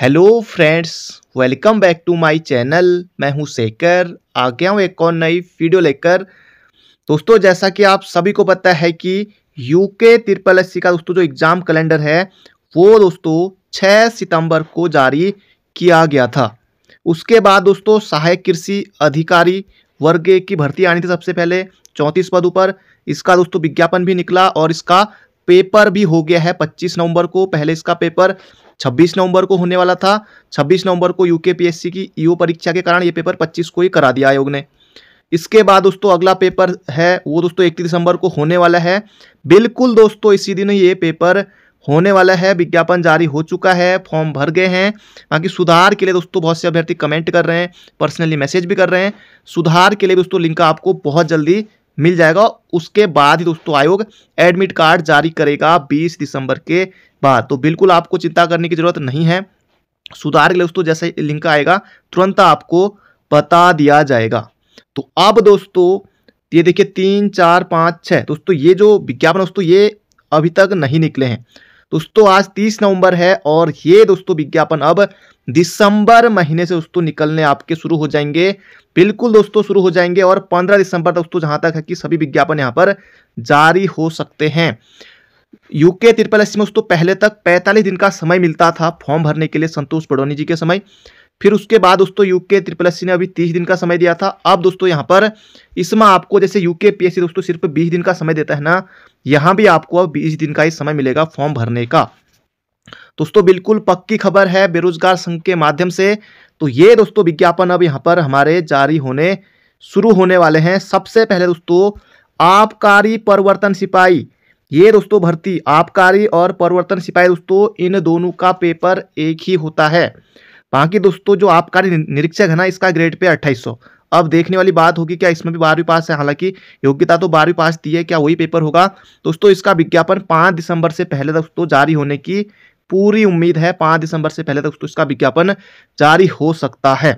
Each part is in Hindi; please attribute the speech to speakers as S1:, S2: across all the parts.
S1: hello friends welcome back to my channel मैं हूं शेखर आ गया हूं एक और नई वीडियो लेकर दोस्तों जैसा कि आप सभी को पता है कि यूके त्रिपल एस का दोस्तों जो एग्ज़ाम कैलेंडर है वो दोस्तों 6 सितंबर को जारी किया गया था उसके बाद दोस्तों सहायक कृषि अधिकारी वर्ग की भर्ती आनी थी सबसे पहले चौंतीस पदों पर इसका दोस्तों विज्ञापन भी निकला और इसका पेपर भी हो गया है 25 नवंबर को पहले इसका पेपर 26 नवंबर को होने वाला था 26 नवंबर को यूके पीएससी की ईओ e परीक्षा के कारण ये पेपर 25 को ही करा दिया आयोग ने इसके बाद दोस्तों अगला पेपर है वो दोस्तों इकतीस दिसंबर को होने वाला है बिल्कुल दोस्तों इसी दिन ये पेपर होने वाला है विज्ञापन जारी हो चुका है फॉर्म भर गए हैं बाकी सुधार के लिए दोस्तों बहुत से अभ्यर्थी कमेंट कर रहे हैं पर्सनली मैसेज भी कर रहे हैं सुधार के लिए दोस्तों लिंक आपको बहुत जल्दी मिल जाएगा उसके बाद ही दोस्तों आयोग एडमिट कार्ड जारी करेगा 20 दिसंबर के बाद तो बिल्कुल आपको चिंता करने की जरूरत नहीं है सुधार के लिए दोस्तों जैसे लिंक आएगा तुरंत आपको बता दिया जाएगा तो अब दोस्तों ये देखिए तीन चार पाँच छः दोस्तों ये जो विज्ञापन दोस्तों ये अभी तक नहीं निकले हैं दोस्तों आज तीस नवंबर है और ये दोस्तों विज्ञापन अब दिसंबर महीने से दोस्तों निकलने आपके शुरू हो जाएंगे बिल्कुल दोस्तों शुरू हो जाएंगे और पंद्रह दिसंबर दोस्तों जहां तक है कि सभी विज्ञापन यहां पर जारी हो सकते हैं यूके त्रिपल एस में उसको पहले तक 45 दिन का समय मिलता था फॉर्म भरने के लिए संतोष बडोनी जी के समय फिर उसके बाद दोस्तों यूके त्रिपल एस ने अभी तीस दिन का समय दिया था अब दोस्तों यहाँ पर इसमें आपको जैसे यूके पीएससी दोस्तों सिर्फ बीस दिन का समय देता है ना यहाँ भी आपको अब बीस दिन का ही समय मिलेगा फॉर्म भरने का दोस्तों बिल्कुल पक्की खबर है बेरोजगार संघ के माध्यम से तो ये दोस्तों विज्ञापन अब यहाँ पर हमारे जारी होने शुरू होने वाले हैं सबसे पहले दोस्तों आबकारी परिवर्तन सिपाही ये दोस्तों भर्ती आबकारी और परिवर्तन सिपाही दोस्तों इन दोनों का पेपर एक ही होता है बाकी दोस्तों जो आबकारी निरीक्षक है ना इसका ग्रेड पे अट्ठाईस अब देखने वाली बात होगी क्या इसमें भी बारहवीं पास है हालांकि योग्यता तो बारहवीं पास दी है क्या वही पेपर होगा दोस्तों इसका विज्ञापन पाँच दिसंबर से पहले दोस्तों जारी होने की पूरी उम्मीद है पाँच दिसंबर से पहले दोस्तों इसका विज्ञापन जारी हो सकता है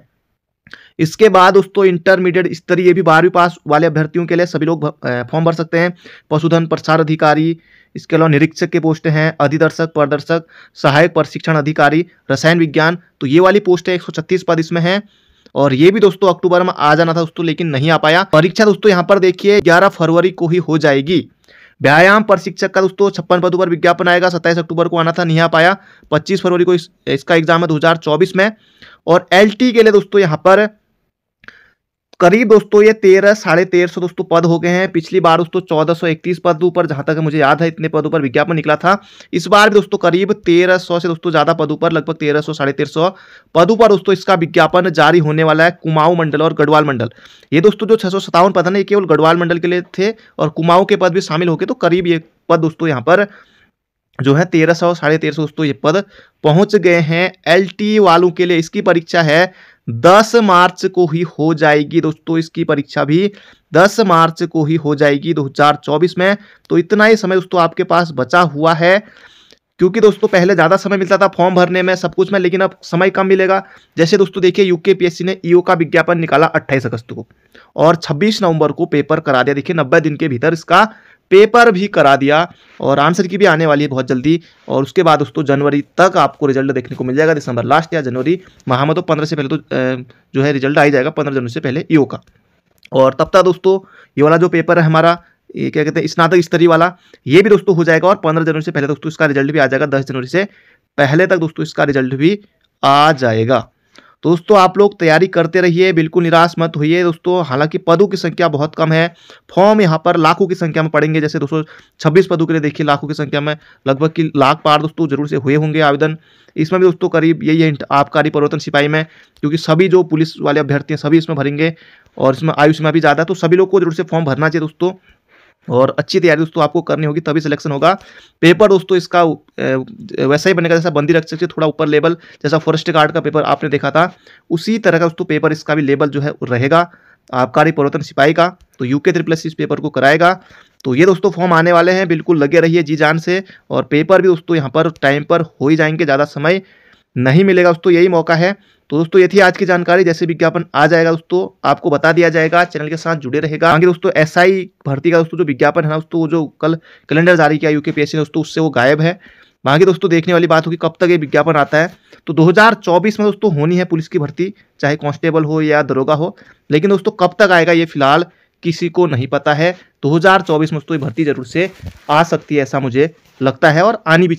S1: इसके बाद दोस्तों इंटरमीडिएट स्तरीय भी बारहवीं पास वाले अभ्यर्थियों के लिए सभी लोग फॉर्म भर सकते हैं पशुधन प्रसार अधिकारी इसके अलावा निरीक्षक के पोस्ट हैं अधिदर्शक प्रदर्शक सहायक प्रशिक्षण अधिकारी रसायन विज्ञान तो ये वाली पोस्ट है एक पद इसमें है और ये भी दोस्तों अक्टूबर में आ जाना था दोस्तों लेकिन नहीं आ पाया परीक्षा दोस्तों यहाँ पर देखिए 11 फरवरी को ही हो जाएगी व्यायाम प्रशिक्षक का दोस्तों छप्पन पदों पर विज्ञापन आएगा सत्ताईस अक्टूबर को आना था नहीं आ पाया पच्चीस फरवरी को इस, इसका एग्जाम है 2024 में और एलटी के लिए दोस्तों यहाँ पर करीब दोस्तों ये तेरह साढ़े तेरह सौ दोस्तों पद हो गए हैं पिछली बार दोस्तों चौदह सौ इकतीस पदों पर जहां तक मुझे याद है इतने पदों पर विज्ञापन निकला था इस बार भी दोस्तों करीब तेरह सौ से दोस्तों ज्यादा पदों पर लगभग तेरह सौ साढ़े तेरह सौ पदों पर दोस्तों इसका विज्ञापन जारी होने वाला है कुमाऊं मंडल और गढ़वाल मंडल ये दोस्तों जो छह सौ सत्तावन पद है ये केवल गढ़वाल मंडल के लिए थे और कुमाऊं के पद भी शामिल हो गए तो करीब ये पद दोस्तों यहाँ पर जो है तेरह सौ साढ़े तेरह सौ दोस्तों ये पद पहुंच गए हैं एलटी वालों के लिए इसकी परीक्षा है 10 मार्च को ही हो जाएगी दोस्तों इसकी परीक्षा भी 10 मार्च को ही हो जाएगी 2024 में तो इतना ही समय दोस्तों आपके पास बचा हुआ है क्योंकि दोस्तों पहले ज़्यादा समय मिलता था फॉर्म भरने में सब कुछ में लेकिन अब समय कम मिलेगा जैसे दोस्तों देखिए यूके पीएससी ने ईओ e का विज्ञापन निकाला 28 अगस्त को और 26 नवंबर को पेपर करा दिया देखिए 90 दिन के भीतर इसका पेपर भी करा दिया और आंसर की भी आने वाली है बहुत जल्दी और उसके बाद दोस्तों जनवरी तक आपको रिजल्ट देखने को मिल जाएगा दिसंबर लास्ट या जनवरी माह में तो पंद्रह से पहले तो जो है रिजल्ट आ ही जाएगा पंद्रह जनवरी से पहले ईओ का और तब तक दोस्तों ये वाला जो पेपर है हमारा ये क्या कहते हैं स्नातक स्तरीय वाला ये भी दोस्तों हो जाएगा और पंद्रह जनवरी से पहले दोस्तों इसका रिजल्ट भी आ जाएगा दस जनवरी से पहले तक दोस्तों इसका रिजल्ट भी आ जाएगा तो दोस्तों आप लोग तैयारी करते रहिए बिल्कुल निराश मत होइए दोस्तों हालांकि पदों की संख्या बहुत कम है फॉर्म यहाँ पर लाखों की संख्या में पड़ेंगे जैसे दोस्तों छब्बीस पदों के लिए देखिए लाखों की संख्या में लगभग की लाख पार दोस्तों जरूर से हुए होंगे आवेदन इसमें भी दोस्तों करीब यही है आबकारी परिवर्तन सिपाही में क्योंकि सभी जो पुलिस वाले अभ्यर्थी हैं सभी इसमें भरेंगे और इसमें आयु सीमा भी ज़्यादा तो सभी लोग को जरूर से फॉर्म भरना चाहिए दोस्तों और अच्छी तैयारी दोस्तों आपको करनी होगी तभी सिलेक्शन होगा पेपर दोस्तों इसका वैसा ही बनेगा जैसा बंदी रख सकते थोड़ा ऊपर लेवल जैसा फॉरेस्ट गार्ड का पेपर आपने देखा था उसी तरह का दोस्तों पेपर इसका भी लेवल जो है रहेगा आबकारी पर्वतन सिपाही का तो यूके थ्री प्लस इस पेपर को कराएगा तो ये दोस्तों फॉर्म आने वाले हैं बिल्कुल लगे रहिए जी जान से और पेपर भी दोस्तों यहाँ पर टाइम पर हो ही जाएंगे ज़्यादा समय नहीं मिलेगा दोस्तों यही मौका है तो दोस्तों ये थी आज की जानकारी जैसे विज्ञापन आ जाएगा दोस्तों आपको बता दिया जाएगा चैनल के साथ जुड़े रहेगा आगे दोस्तों एसआई भर्ती का दोस्तों जो विज्ञापन है ना दोस्तों जो कल कैलेंडर जारी किया यूके पी ने दोस्तों उससे वो गायब है बाकी दोस्तों देखने वाली बात होगी कब तक ये विज्ञापन आता है तो 2024 में दोस्तों होनी है पुलिस की भर्ती चाहे कांस्टेबल हो या दरोगा हो लेकिन दोस्तों कब तक आएगा ये फिलहाल किसी को नहीं पता है 2024 में दोस्तों ये भर्ती जरूर से आ सकती है ऐसा मुझे लगता है और आनी भी